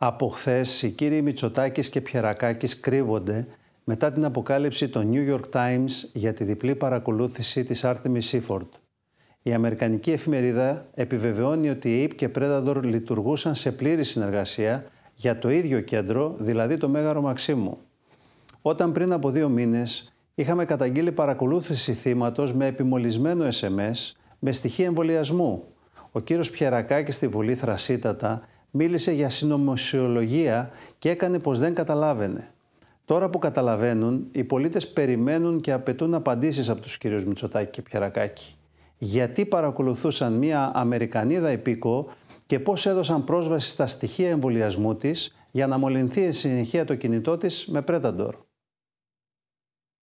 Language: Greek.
Από χθες οι κύριοι Μητσοτάκης και Πιερακάκης κρύβονται μετά την αποκάλυψη των New York Times για τη διπλή παρακολούθηση της Artemis Seaford. Η Αμερικανική εφημερίδα επιβεβαιώνει ότι η Ape και Predator λειτουργούσαν σε πλήρη συνεργασία για το ίδιο κέντρο, δηλαδή το Μέγαρο Μαξίμου. Όταν πριν από δύο μήνες είχαμε καταγγείλει παρακολούθηση θύματος με επιμολυσμένο SMS με στοιχεία εμβολιασμού, ο κύριος Πιερακάκης στη Βουλή θρασίτατα μίλησε για συνωμοσιολογία και έκανε πως δεν καταλάβαινε. Τώρα που καταλαβαίνουν, οι πολίτες περιμένουν και απαιτούν απαντήσεις από τους κυρίους Μητσοτάκη και Πιερακάκη. Γιατί παρακολουθούσαν μία Αμερικανίδα επίκο και πώς έδωσαν πρόσβαση στα στοιχεία εμβολιασμού της για να μολυνθεί η συνεχεία το κινητό της με πρέταντορ.